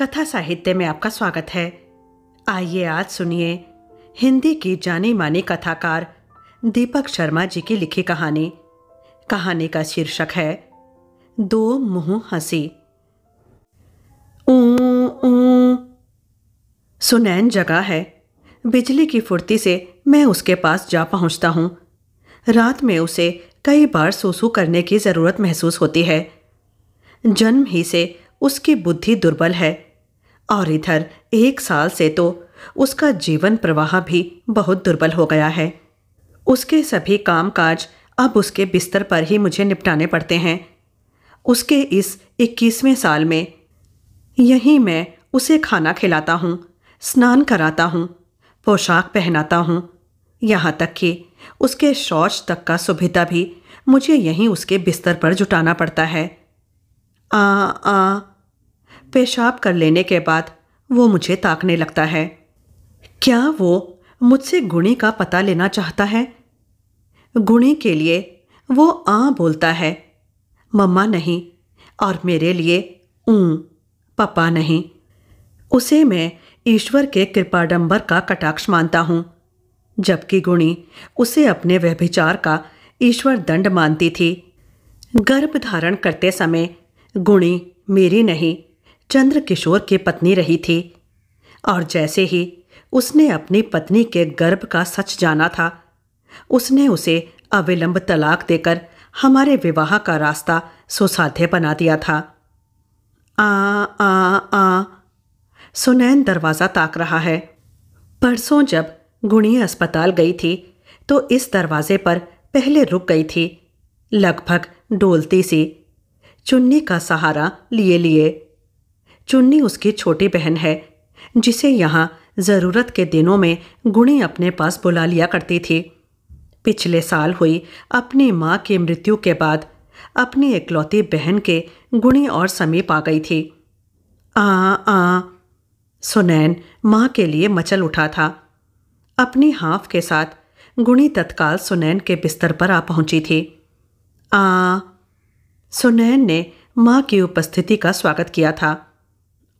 कथा साहित्य में आपका स्वागत है आइए आज सुनिए हिंदी की जानी मानी कथाकार दीपक शर्मा जी की लिखी कहानी कहानी का शीर्षक है दो मुंह हंसी सुनैन जगह है बिजली की फुर्ती से मैं उसके पास जा पहुंचता हूँ रात में उसे कई बार सोसू करने की ज़रूरत महसूस होती है जन्म ही से उसकी बुद्धि दुर्बल है और इधर एक साल से तो उसका जीवन प्रवाह भी बहुत दुर्बल हो गया है उसके सभी काम काज अब उसके बिस्तर पर ही मुझे निपटाने पड़ते हैं उसके इस इक्कीसवें साल में यहीं मैं उसे खाना खिलाता हूँ स्नान कराता हूँ पोशाक पहनाता हूँ यहाँ तक कि उसके शौच तक का सुविधा भी मुझे यहीं उसके बिस्तर पर जुटाना पड़ता है आ आ पेशाब कर लेने के बाद वो मुझे ताकने लगता है क्या वो मुझसे गुणी का पता लेना चाहता है गुणी के लिए वो आ बोलता है मम्मा नहीं और मेरे लिए ऊ पापा नहीं उसे मैं ईश्वर के कृपाडंबर का कटाक्ष मानता हूँ जबकि गुणी उसे अपने व्यभिचार का ईश्वर दंड मानती थी गर्भ धारण करते समय गुणी मेरी नहीं चंद्र किशोर की पत्नी रही थी और जैसे ही उसने अपनी पत्नी के गर्भ का सच जाना था उसने उसे अविलंब तलाक देकर हमारे विवाह का रास्ता सुसाध्य बना दिया था आ आ आ सुनैन दरवाज़ा ताक रहा है परसों जब गुणी अस्पताल गई थी तो इस दरवाजे पर पहले रुक गई थी लगभग डोलती सी चुन्नी का सहारा लिए लिए चुन्नी उसकी छोटी बहन है जिसे यहाँ ज़रूरत के दिनों में गुणी अपने पास बुला लिया करती थी पिछले साल हुई अपनी माँ की मृत्यु के बाद अपनी इकलौती बहन के गुणी और समीप आ गई थी आ आ सुनैन माँ के लिए मचल उठा था अपनी हाफ के साथ गुणी तत्काल सुनैन के बिस्तर पर आ पहुंची थी आ सुनैन ने माँ की उपस्थिति का स्वागत किया था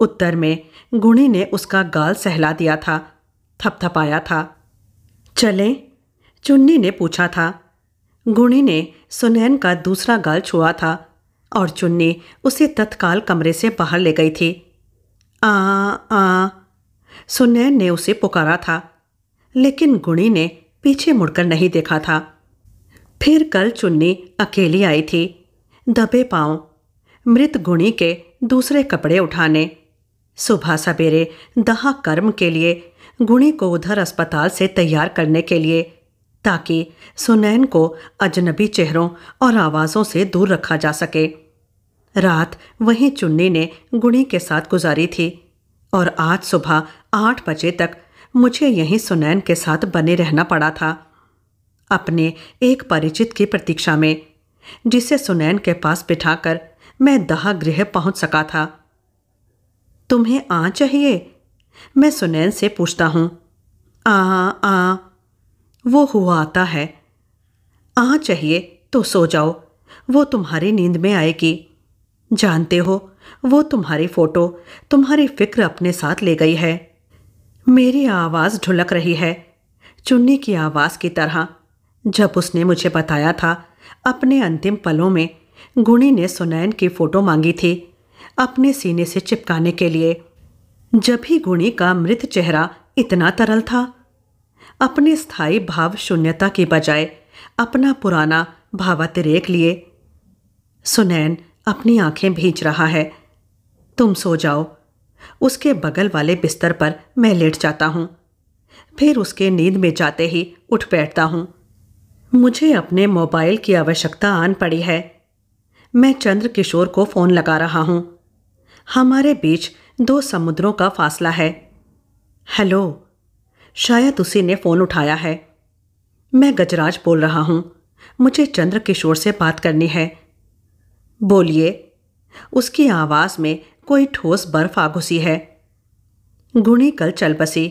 उत्तर में गुणी ने उसका गाल सहला दिया था थपथपाया था चले चुन्नी ने पूछा था गुणी ने सुनैन का दूसरा गाल छुआ था और चुन्नी उसे तत्काल कमरे से बाहर ले गई थी आ आ सुनैन ने उसे पुकारा था लेकिन गुणी ने पीछे मुड़कर नहीं देखा था फिर कल चुन्नी अकेली आई थी दबे पाँव मृत गुणी के दूसरे कपड़े उठाने सुबह सवेरे दहा कर्म के लिए गुणी को उधर अस्पताल से तैयार करने के लिए ताकि सुनैन को अजनबी चेहरों और आवाज़ों से दूर रखा जा सके रात वहीं चुन्नी ने गुणी के साथ गुजारी थी और आज सुबह आठ बजे तक मुझे यहीं सुनैन के साथ बने रहना पड़ा था अपने एक परिचित की प्रतीक्षा में जिसे सुनैन के पास बिठाकर मैं दहा गृह पहुंच सका था तुम्हें आ चाहिए मैं सुनैन से पूछता हूँ आ आ वो हुआ आता है आ चाहिए तो सो जाओ वो तुम्हारी नींद में आएगी जानते हो वो तुम्हारी फोटो तुम्हारी फिक्र अपने साथ ले गई है मेरी आवाज़ ढुलक रही है चुन्नी की आवाज़ की तरह जब उसने मुझे बताया था अपने अंतिम पलों में गुणी ने सुनैन की फ़ोटो मांगी थी अपने सीने से चिपकाने के लिए जब ही गुणी का मृत चेहरा इतना तरल था अपने स्थायी भाव शून्यता की बजाय अपना पुराना भावातिरेक लिए सुनैन अपनी आंखें भींच रहा है तुम सो जाओ उसके बगल वाले बिस्तर पर मैं लेट जाता हूँ फिर उसके नींद में जाते ही उठ बैठता हूँ मुझे अपने मोबाइल की आवश्यकता आन पड़ी है मैं चंद्र किशोर को फ़ोन लगा रहा हूँ हमारे बीच दो समुद्रों का फासला है हेलो शायद उसी ने फ़ोन उठाया है मैं गजराज बोल रहा हूँ मुझे चंद्र किशोर से बात करनी है बोलिए उसकी आवाज़ में कोई ठोस बर्फ आ घुसी है गुणी कल चल बसी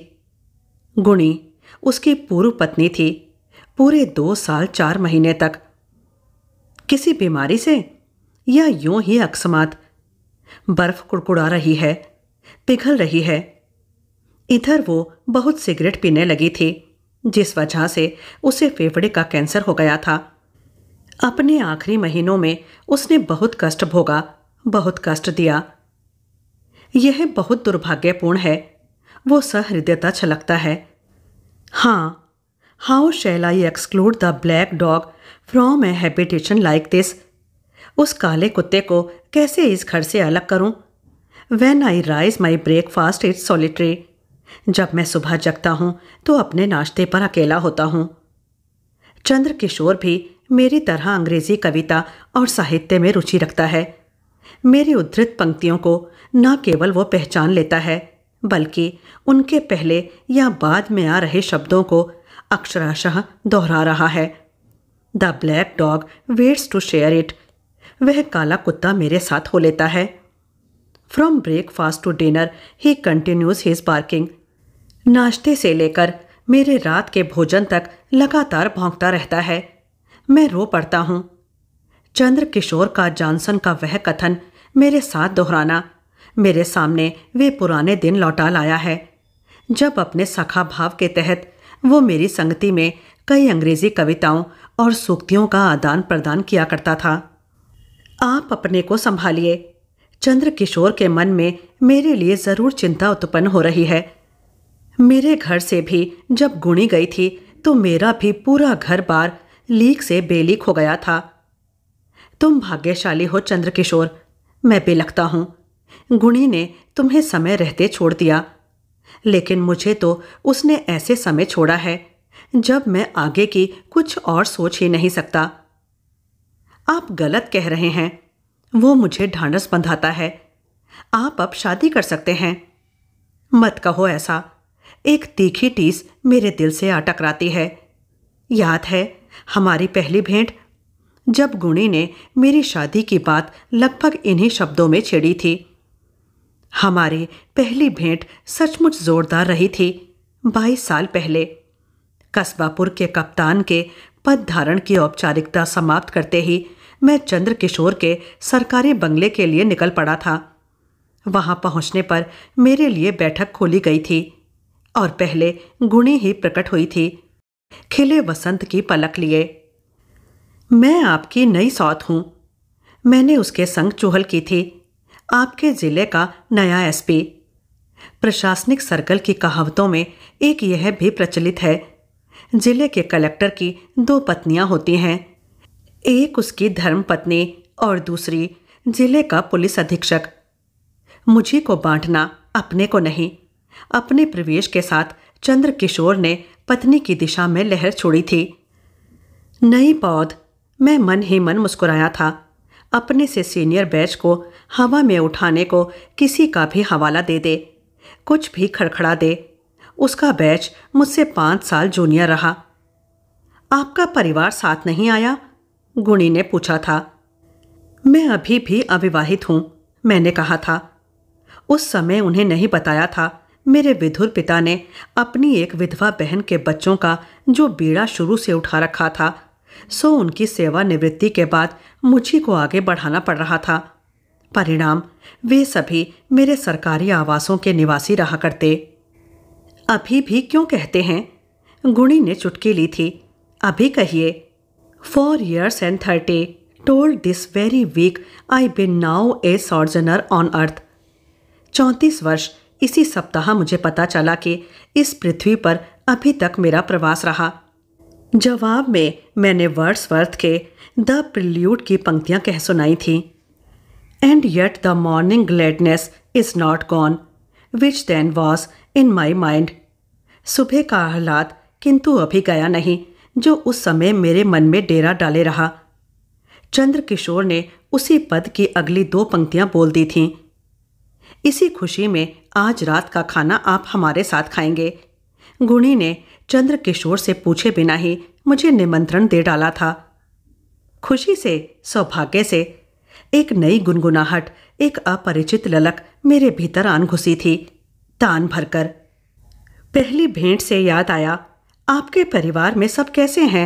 गुणी उसकी पूर्व पत्नी थी पूरे दो साल चार महीने तक किसी बीमारी से या यूं ही अकस्मात बर्फ कुड़कुड़ा रही है पिघल रही है इधर वो बहुत सिगरेट पीने लगी थी जिस वजह से उसे फेफड़े का कैंसर हो गया था अपने आखिरी महीनों में उसने बहुत कष्ट भोगा बहुत कष्ट दिया यह बहुत दुर्भाग्यपूर्ण है वो सहृदयता छलकता है हाँ how shall I exclude the black dog from a habitation like this उस काले कुत्ते को कैसे इस घर से अलग करूं? When I rise my breakfast it's solitary जब मैं सुबह जगता हूं तो अपने नाश्ते पर अकेला होता हूं चंद्र किशोर भी मेरी तरह अंग्रेजी कविता और साहित्य में रुचि रखता है मेरी उद्धृत पंक्तियों को न केवल वो पहचान लेता है बल्कि उनके पहले या बाद में आ रहे शब्दों को अक्षराशाह दोहरा रहा है the black dog waits to share it वह काला कुत्ता मेरे साथ हो लेता है from breakfast to dinner he continues his barking नाश्ते से लेकर मेरे रात के भोजन तक लगातार भौंकता रहता है मैं रो पड़ता हूँ चंद्र किशोर का जॉनसन का वह कथन मेरे साथ दोहराना मेरे सामने वे पुराने दिन लौटा लाया है जब अपने सखा भाव के तहत वो मेरी संगति में कई अंग्रेजी कविताओं और सूक्तियों का आदान प्रदान किया करता था आप अपने को संभालिए चंद्रकिशोर के मन में मेरे लिए ज़रूर चिंता उत्पन्न हो रही है मेरे घर से भी जब गुणी गई थी तो मेरा भी पूरा घर बार लीक से बेलीक हो गया था तुम भाग्यशाली हो चंद्रकिशोर मैं बिलखता हूँ गुणी ने तुम्हें समय रहते छोड़ दिया लेकिन मुझे तो उसने ऐसे समय छोड़ा है जब मैं आगे की कुछ और सोच ही नहीं सकता आप गलत कह रहे हैं वो मुझे ढांढस बंधाता है आप अब शादी कर सकते हैं मत कहो ऐसा एक तीखी टीस मेरे दिल से आटकराती है याद है हमारी पहली भेंट जब गुणी ने मेरी शादी की बात लगभग इन्हीं शब्दों में छेड़ी थी हमारी पहली भेंट सचमुच जोरदार रही थी बाईस साल पहले कस्बापुर के कप्तान के पद धारण की औपचारिकता समाप्त करते ही मैं चंद्र किशोर के सरकारी बंगले के लिए निकल पड़ा था वहां पहुंचने पर मेरे लिए बैठक खोली गई थी और पहले गुणी ही प्रकट हुई थी खिले वसंत की पलक लिए मैं आपकी नई सौत हूँ मैंने उसके संग चूहल की थी आपके जिले का नया एसपी प्रशासनिक सर्कल की कहावतों में एक यह भी प्रचलित है जिले के कलेक्टर की दो पत्नियां होती हैं एक उसकी धर्मपत्नी और दूसरी जिले का पुलिस अधीक्षक मुझे को बांटना अपने को नहीं अपने प्रवेश के साथ चंद्र किशोर ने पत्नी की दिशा में लहर छोड़ी थी नई पौध मैं मन ही मन मुस्कुराया था अपने से सीनियर बैच को हवा में उठाने को किसी का भी हवाला दे दे कुछ भी खड़खड़ा दे उसका बैच मुझसे पाँच साल जूनियर रहा आपका परिवार साथ नहीं आया गुणी ने पूछा था मैं अभी भी अविवाहित हूँ मैंने कहा था उस समय उन्हें नहीं बताया था मेरे विधुर पिता ने अपनी एक विधवा बहन के बच्चों का जो बीड़ा शुरू से उठा रखा था सो उनकी सेवा निवृत्ति के बाद मुझी को आगे बढ़ाना पड़ रहा था परिणाम वे सभी मेरे सरकारी आवासों के निवासी रहा करते अभी भी क्यों कहते हैं गुणी ने चुटकी ली थी अभी कहिए four years and thirty told this very week I been now a sojourner on earth चौंतीस वर्ष इसी सप्ताह मुझे पता चला कि इस पृथ्वी पर अभी तक मेरा प्रवास रहा जवाब में मैंने वर्ड्स वर्थ के द प्रिल्यूड की पंक्तियां कह सुनाई थी and yet the morning gladness is not gone which then was in my mind सुबह का आह्लाद किंतु अभी गया नहीं जो उस समय मेरे मन में डेरा डाले रहा चंद्रकिशोर ने उसी पद की अगली दो पंक्तियां बोल दी थीं इसी खुशी में आज रात का खाना आप हमारे साथ खाएंगे गुणी ने चंद्रकिशोर से पूछे बिना ही मुझे निमंत्रण दे डाला था खुशी से सौभाग्य से एक नई गुनगुनाहट एक अपरिचित ललक मेरे भीतर आन घुसी थी तान भरकर पहली भेंट से याद आया आपके परिवार में सब कैसे हैं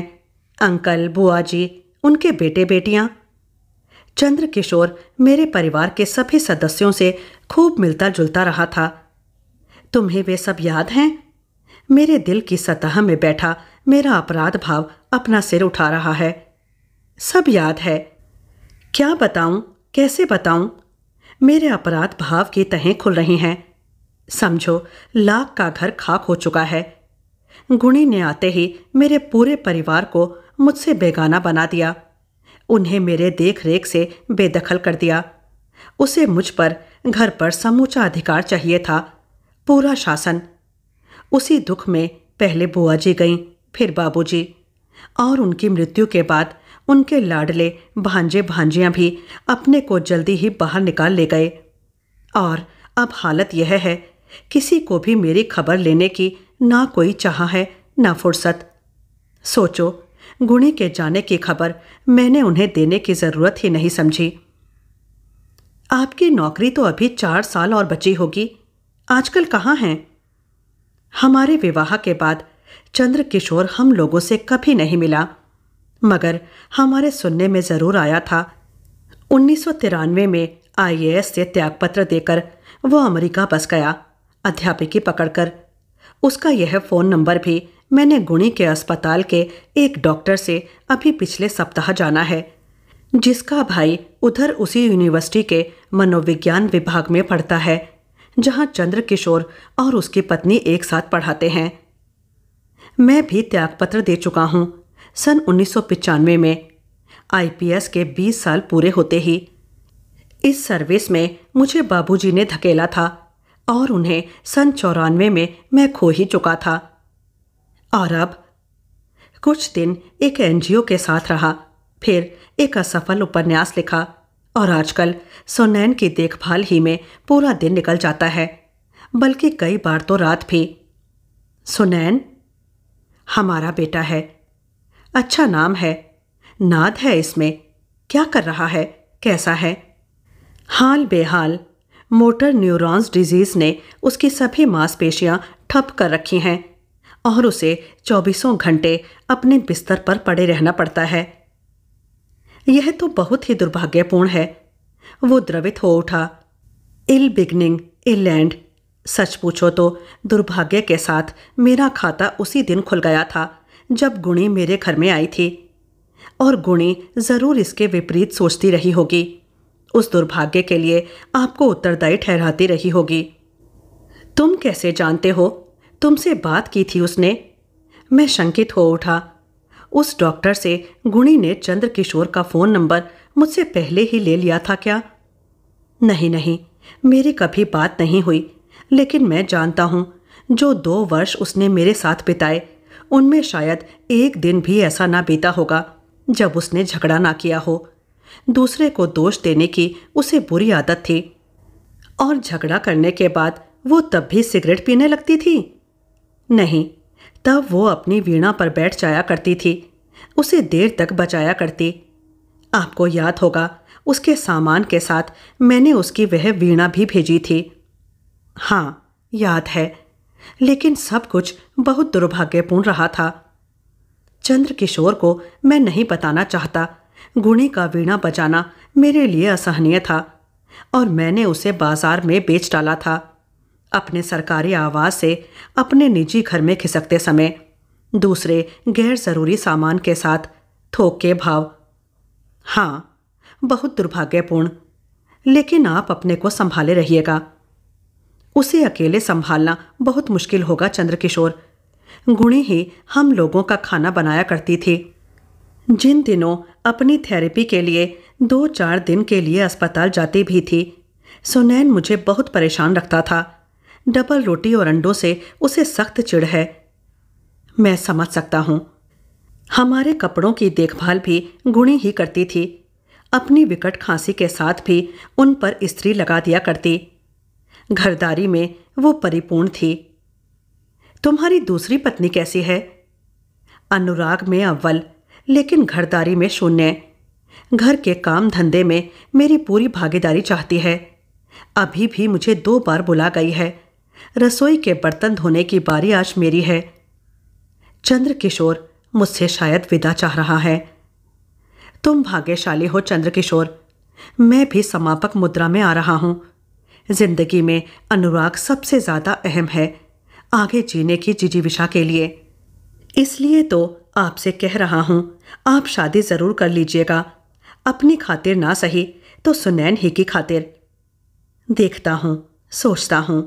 अंकल बुआ जी उनके बेटे चंद्र चंद्रकिशोर मेरे परिवार के सभी सदस्यों से खूब मिलता जुलता रहा था तुम्हें वे सब याद हैं मेरे दिल की सतह में बैठा मेरा अपराध भाव अपना सिर उठा रहा है सब याद है क्या बताऊं कैसे बताऊं मेरे अपराध भाव की तहें खुल रही हैं समझो लाख का घर खाक हो चुका है गुणी ने आते ही मेरे पूरे परिवार को मुझसे बेगाना बना दिया उन्हें मेरे देख रेख से बेदखल कर दिया उसे मुझ पर घर पर समूचा अधिकार चाहिए था पूरा शासन उसी दुख में पहले बुआ जी गईं फिर बाबूजी और उनकी मृत्यु के बाद उनके लाडले भांजे भांजियां भी अपने को जल्दी ही बाहर निकाल ले गए और अब हालत यह है किसी को भी मेरी खबर लेने की ना कोई चाह है ना फुर्सत सोचो गुणी के जाने की खबर मैंने उन्हें देने की ज़रूरत ही नहीं समझी आपकी नौकरी तो अभी चार साल और बची होगी आजकल कहाँ हैं हमारे विवाह के बाद चंद्र किशोर हम लोगों से कभी नहीं मिला मगर हमारे सुनने में ज़रूर आया था उन्नीस में आईएएस से त्यागपत्र देकर वो अमेरिका बस गया अध्यापिकी पकड़कर उसका यह फ़ोन नंबर भी मैंने गुणी के अस्पताल के एक डॉक्टर से अभी पिछले सप्ताह जाना है जिसका भाई उधर उसी यूनिवर्सिटी के मनोविज्ञान विभाग में पढ़ता है जहाँ चंद्र किशोर और उसकी पत्नी एक साथ पढ़ाते हैं मैं भी त्यागपत्र दे चुका हूँ सन उन्नीस में आईपीएस के 20 साल पूरे होते ही इस सर्विस में मुझे बाबूजी ने धकेला था और उन्हें सन चौरानवे में मैं खो ही चुका था और अब कुछ दिन एक एनजीओ के साथ रहा फिर एक असफल उपन्यास लिखा और आजकल सुनैन की देखभाल ही में पूरा दिन निकल जाता है बल्कि कई बार तो रात भी सुनैन हमारा बेटा है अच्छा नाम है नाद है इसमें क्या कर रहा है कैसा है हाल बेहाल मोटर न्यूरॉन्स डिजीज ने उसकी सभी मांसपेशियां ठप कर रखी हैं और उसे चौबीसों घंटे अपने बिस्तर पर पड़े रहना पड़ता है यह तो बहुत ही दुर्भाग्यपूर्ण है वो द्रवित हो उठा इल बिगनिंग इल एंड सच पूछो तो दुर्भाग्य के साथ मेरा खाता उसी दिन खुल गया था जब गुणी मेरे घर में आई थी और गुणी ज़रूर इसके विपरीत सोचती रही होगी उस दुर्भाग्य के लिए आपको उत्तरदायी ठहराती रही होगी तुम कैसे जानते हो तुमसे बात की थी उसने मैं शंकित हो उठा उस डॉक्टर से गुणी ने चंद्रकिशोर का फ़ोन नंबर मुझसे पहले ही ले लिया था क्या नहीं नहीं मेरी कभी बात नहीं हुई लेकिन मैं जानता हूं जो दो वर्ष उसने मेरे साथ बिताए उनमें शायद एक दिन भी ऐसा ना बीता होगा जब उसने झगड़ा ना किया हो दूसरे को दोष देने की उसे बुरी आदत थी और झगड़ा करने के बाद वो तब भी सिगरेट पीने लगती थी नहीं तब वो अपनी वीणा पर बैठ जाया करती थी उसे देर तक बचाया करती आपको याद होगा उसके सामान के साथ मैंने उसकी वह वीणा भी भेजी थी हाँ याद है लेकिन सब कुछ बहुत दुर्भाग्यपूर्ण रहा था चंद्र किशोर को मैं नहीं बताना चाहता गुणी का वीणा बजाना मेरे लिए असहनीय था और मैंने उसे बाजार में बेच डाला था अपने सरकारी आवास से अपने निजी घर में खिसकते समय दूसरे गैर ज़रूरी सामान के साथ थोक के भाव हाँ बहुत दुर्भाग्यपूर्ण लेकिन आप अपने को संभाले रहिएगा उसे अकेले संभालना बहुत मुश्किल होगा चंद्रकिशोर गुणी ही हम लोगों का खाना बनाया करती थी जिन दिनों अपनी थेरेपी के लिए दो चार दिन के लिए अस्पताल जाती भी थी सुनैन मुझे बहुत परेशान रखता था डबल रोटी और अंडों से उसे सख्त चिड़ है मैं समझ सकता हूँ हमारे कपड़ों की देखभाल भी गुणी ही करती थी अपनी विकट खांसी के साथ भी उन पर स्त्री लगा दिया करती घरदारी में वो परिपूर्ण थी तुम्हारी दूसरी पत्नी कैसी है अनुराग में अव्वल लेकिन घरदारी में शून्य घर के काम धंधे में मेरी पूरी भागीदारी चाहती है अभी भी मुझे दो बार बुला गई है रसोई के बर्तन धोने की बारी आज मेरी है चंद्रकिशोर मुझसे शायद विदा चाह रहा है तुम भाग्यशाली हो चंद्रकिशोर मैं भी समापक मुद्रा में आ रहा हूं जिंदगी में अनुराग सबसे ज़्यादा अहम है आगे जीने की जिजीविशा के लिए इसलिए तो आपसे कह रहा हूँ आप शादी ज़रूर कर लीजिएगा अपनी खातिर ना सही तो सुनैन ही की खातिर देखता हूँ सोचता हूँ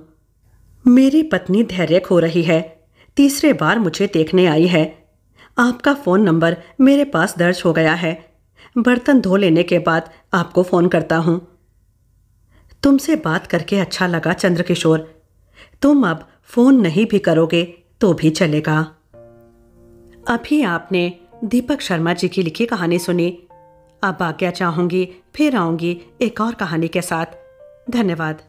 मेरी पत्नी धैर्य खो रही है तीसरे बार मुझे देखने आई है आपका फ़ोन नंबर मेरे पास दर्ज हो गया है बर्तन धो लेने के बाद आपको फ़ोन करता हूँ तुमसे बात करके अच्छा लगा चंद्रकिशोर तुम अब फ़ोन नहीं भी करोगे तो भी चलेगा अभी आपने दीपक शर्मा जी की लिखी कहानी सुनी अब आज्ञा चाहूंगी फिर आऊंगी एक और कहानी के साथ धन्यवाद